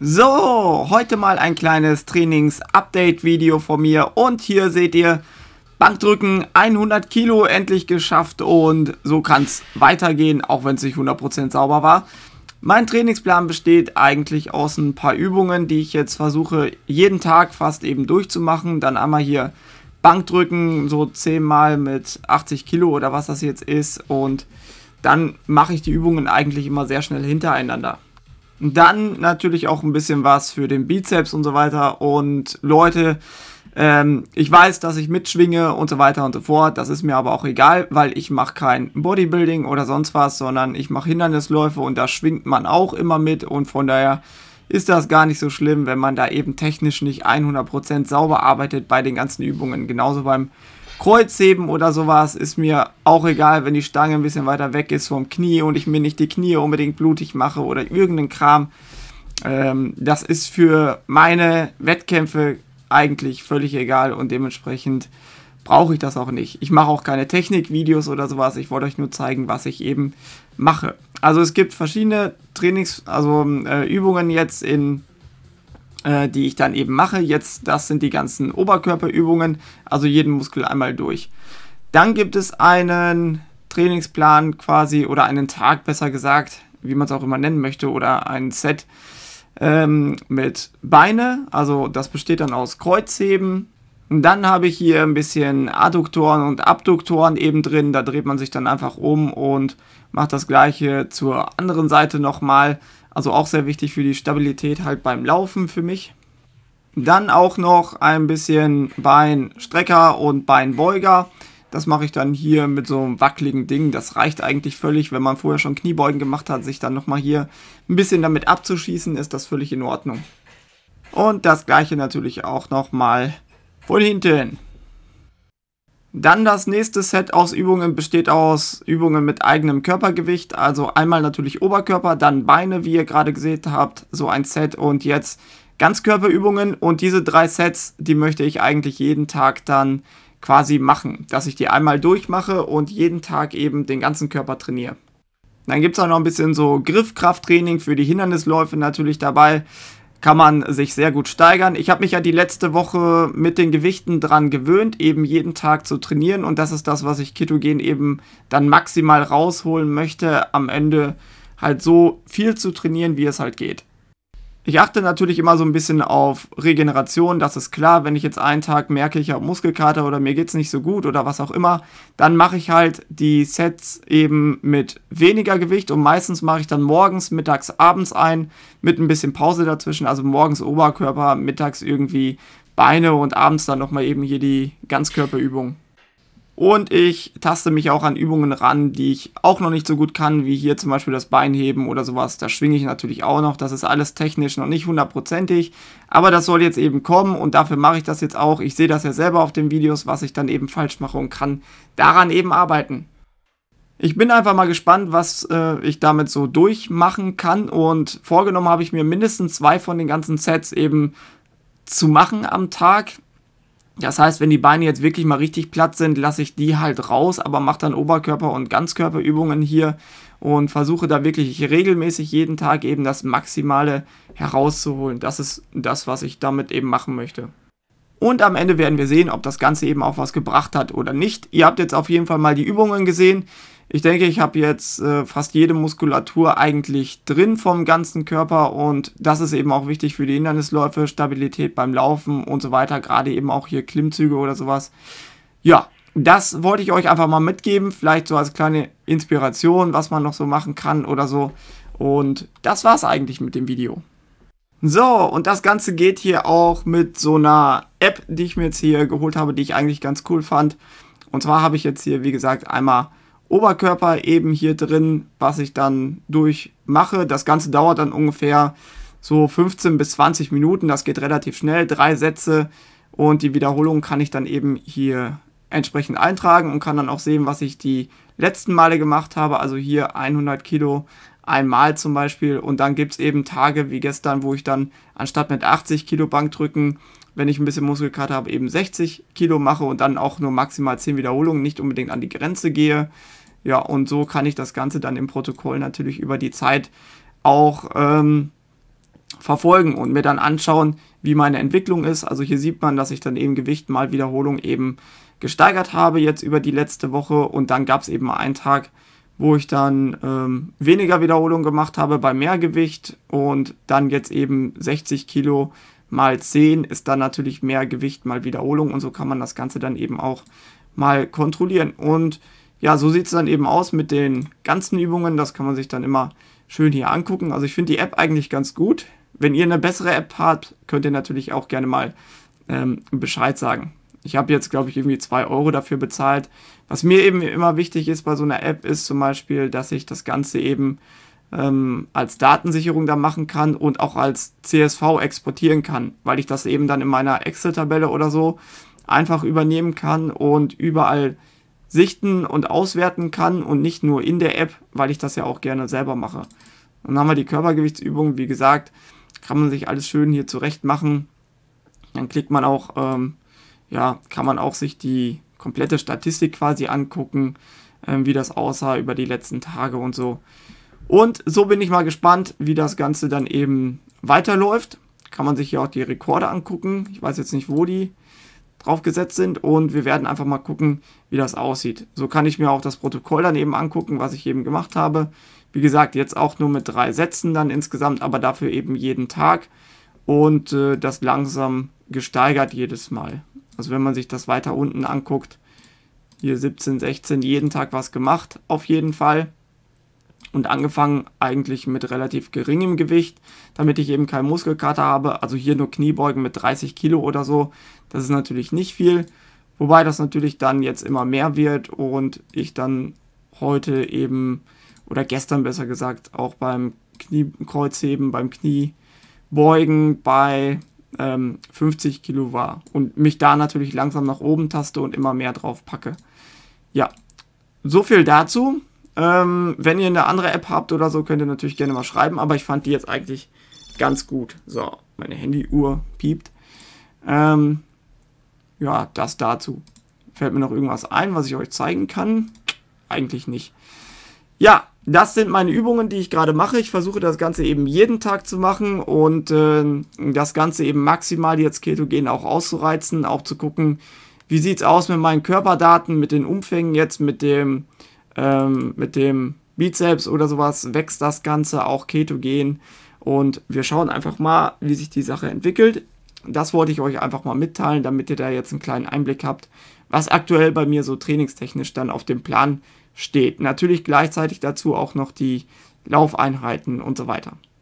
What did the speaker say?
So, heute mal ein kleines Trainings-Update-Video von mir und hier seht ihr Bankdrücken 100 Kilo endlich geschafft und so kann es weitergehen, auch wenn es nicht 100% sauber war. Mein Trainingsplan besteht eigentlich aus ein paar Übungen, die ich jetzt versuche jeden Tag fast eben durchzumachen. Dann einmal hier Bankdrücken, so 10 mal mit 80 Kilo oder was das jetzt ist und dann mache ich die Übungen eigentlich immer sehr schnell hintereinander. Dann natürlich auch ein bisschen was für den Bizeps und so weiter. Und Leute, ähm, ich weiß, dass ich mitschwinge und so weiter und so fort. Das ist mir aber auch egal, weil ich mache kein Bodybuilding oder sonst was, sondern ich mache Hindernisläufe und da schwingt man auch immer mit. Und von daher ist das gar nicht so schlimm, wenn man da eben technisch nicht 100% sauber arbeitet bei den ganzen Übungen. Genauso beim Kreuzheben oder sowas ist mir auch egal, wenn die Stange ein bisschen weiter weg ist vom Knie und ich mir nicht die Knie unbedingt blutig mache oder irgendeinen Kram. Ähm, das ist für meine Wettkämpfe eigentlich völlig egal und dementsprechend brauche ich das auch nicht. Ich mache auch keine Technikvideos oder sowas. Ich wollte euch nur zeigen, was ich eben mache. Also es gibt verschiedene Trainings, also ähm, äh, Übungen jetzt in äh, die ich dann eben mache. Jetzt, das sind die ganzen Oberkörperübungen, also jeden Muskel einmal durch. Dann gibt es einen Trainingsplan quasi oder einen Tag besser gesagt, wie man es auch immer nennen möchte, oder ein Set ähm, mit Beine. Also das besteht dann aus Kreuzheben. Und dann habe ich hier ein bisschen Adduktoren und Abduktoren eben drin. Da dreht man sich dann einfach um und macht das gleiche zur anderen Seite nochmal. mal also auch sehr wichtig für die Stabilität halt beim Laufen für mich. Dann auch noch ein bisschen Beinstrecker und Beinbeuger. Das mache ich dann hier mit so einem wackeligen Ding. Das reicht eigentlich völlig, wenn man vorher schon Kniebeugen gemacht hat, sich dann nochmal hier ein bisschen damit abzuschießen, ist das völlig in Ordnung. Und das gleiche natürlich auch nochmal von hinten. Dann das nächste Set aus Übungen besteht aus Übungen mit eigenem Körpergewicht, also einmal natürlich Oberkörper, dann Beine, wie ihr gerade gesehen habt, so ein Set und jetzt Ganzkörperübungen und diese drei Sets, die möchte ich eigentlich jeden Tag dann quasi machen, dass ich die einmal durchmache und jeden Tag eben den ganzen Körper trainiere. Dann gibt es auch noch ein bisschen so Griffkrafttraining für die Hindernisläufe natürlich dabei kann man sich sehr gut steigern. Ich habe mich ja die letzte Woche mit den Gewichten dran gewöhnt, eben jeden Tag zu trainieren und das ist das, was ich ketogen eben dann maximal rausholen möchte, am Ende halt so viel zu trainieren, wie es halt geht. Ich achte natürlich immer so ein bisschen auf Regeneration, das ist klar. Wenn ich jetzt einen Tag merke, ich habe Muskelkater oder mir geht es nicht so gut oder was auch immer, dann mache ich halt die Sets eben mit weniger Gewicht und meistens mache ich dann morgens, mittags, abends ein mit ein bisschen Pause dazwischen. Also morgens Oberkörper, mittags irgendwie Beine und abends dann nochmal eben hier die Ganzkörperübung. Und ich taste mich auch an Übungen ran, die ich auch noch nicht so gut kann, wie hier zum Beispiel das Beinheben oder sowas. Da schwinge ich natürlich auch noch. Das ist alles technisch noch nicht hundertprozentig. Aber das soll jetzt eben kommen und dafür mache ich das jetzt auch. Ich sehe das ja selber auf den Videos, was ich dann eben falsch mache und kann daran eben arbeiten. Ich bin einfach mal gespannt, was äh, ich damit so durchmachen kann. Und vorgenommen habe ich mir mindestens zwei von den ganzen Sets eben zu machen am Tag. Das heißt, wenn die Beine jetzt wirklich mal richtig platt sind, lasse ich die halt raus, aber mache dann Oberkörper- und Ganzkörperübungen hier und versuche da wirklich regelmäßig jeden Tag eben das Maximale herauszuholen. Das ist das, was ich damit eben machen möchte. Und am Ende werden wir sehen, ob das Ganze eben auch was gebracht hat oder nicht. Ihr habt jetzt auf jeden Fall mal die Übungen gesehen. Ich denke, ich habe jetzt äh, fast jede Muskulatur eigentlich drin vom ganzen Körper und das ist eben auch wichtig für die Hindernisläufe, Stabilität beim Laufen und so weiter, gerade eben auch hier Klimmzüge oder sowas. Ja, das wollte ich euch einfach mal mitgeben, vielleicht so als kleine Inspiration, was man noch so machen kann oder so. Und das war's eigentlich mit dem Video. So, und das Ganze geht hier auch mit so einer App, die ich mir jetzt hier geholt habe, die ich eigentlich ganz cool fand. Und zwar habe ich jetzt hier, wie gesagt, einmal Oberkörper eben hier drin, was ich dann durchmache. Das Ganze dauert dann ungefähr so 15 bis 20 Minuten. Das geht relativ schnell, drei Sätze und die Wiederholung kann ich dann eben hier entsprechend eintragen und kann dann auch sehen, was ich die letzten Male gemacht habe. Also hier 100 Kilo einmal zum Beispiel und dann gibt es eben Tage wie gestern, wo ich dann anstatt mit 80 Kilo Bank drücken, wenn ich ein bisschen Muskelkater habe, eben 60 Kilo mache und dann auch nur maximal 10 Wiederholungen, nicht unbedingt an die Grenze gehe. Ja, und so kann ich das Ganze dann im Protokoll natürlich über die Zeit auch ähm, verfolgen und mir dann anschauen, wie meine Entwicklung ist. Also hier sieht man, dass ich dann eben Gewicht mal Wiederholung eben gesteigert habe jetzt über die letzte Woche und dann gab es eben einen Tag, wo ich dann ähm, weniger Wiederholung gemacht habe bei mehr Gewicht und dann jetzt eben 60 Kilo mal 10 ist dann natürlich mehr Gewicht mal Wiederholung und so kann man das Ganze dann eben auch mal kontrollieren und ja, so sieht es dann eben aus mit den ganzen Übungen. Das kann man sich dann immer schön hier angucken. Also ich finde die App eigentlich ganz gut. Wenn ihr eine bessere App habt, könnt ihr natürlich auch gerne mal ähm, Bescheid sagen. Ich habe jetzt, glaube ich, irgendwie 2 Euro dafür bezahlt. Was mir eben immer wichtig ist bei so einer App, ist zum Beispiel, dass ich das Ganze eben ähm, als Datensicherung da machen kann und auch als CSV exportieren kann, weil ich das eben dann in meiner Excel-Tabelle oder so einfach übernehmen kann und überall sichten und auswerten kann und nicht nur in der App, weil ich das ja auch gerne selber mache. Und Dann haben wir die Körpergewichtsübung, wie gesagt, kann man sich alles schön hier zurecht machen. Dann klickt man auch, ähm, ja, kann man auch sich die komplette Statistik quasi angucken, ähm, wie das aussah über die letzten Tage und so. Und so bin ich mal gespannt, wie das Ganze dann eben weiterläuft. Kann man sich hier auch die Rekorde angucken. Ich weiß jetzt nicht, wo die draufgesetzt sind und wir werden einfach mal gucken, wie das aussieht. So kann ich mir auch das Protokoll dann eben angucken, was ich eben gemacht habe. Wie gesagt, jetzt auch nur mit drei Sätzen dann insgesamt, aber dafür eben jeden Tag und äh, das langsam gesteigert jedes Mal. Also wenn man sich das weiter unten anguckt, hier 17, 16, jeden Tag was gemacht, auf jeden Fall und angefangen eigentlich mit relativ geringem Gewicht, damit ich eben keinen Muskelkater habe. Also hier nur Kniebeugen mit 30 Kilo oder so. Das ist natürlich nicht viel. Wobei das natürlich dann jetzt immer mehr wird und ich dann heute eben oder gestern besser gesagt auch beim Kniekreuzheben, beim Kniebeugen bei ähm, 50 Kilo war und mich da natürlich langsam nach oben taste und immer mehr drauf packe. Ja, so viel dazu. Ähm, wenn ihr eine andere App habt oder so, könnt ihr natürlich gerne mal schreiben, aber ich fand die jetzt eigentlich ganz gut. So, meine Handyuhr piept. Ähm, ja, das dazu. Fällt mir noch irgendwas ein, was ich euch zeigen kann? Eigentlich nicht. Ja, das sind meine Übungen, die ich gerade mache. Ich versuche das Ganze eben jeden Tag zu machen und äh, das Ganze eben maximal jetzt ketogen auch auszureizen, auch zu gucken, wie sieht es aus mit meinen Körperdaten, mit den Umfängen jetzt, mit dem ähm, mit dem Bizeps oder sowas wächst das Ganze auch ketogen. Und wir schauen einfach mal, wie sich die Sache entwickelt. Das wollte ich euch einfach mal mitteilen, damit ihr da jetzt einen kleinen Einblick habt, was aktuell bei mir so trainingstechnisch dann auf dem Plan steht. Natürlich gleichzeitig dazu auch noch die Laufeinheiten und so weiter.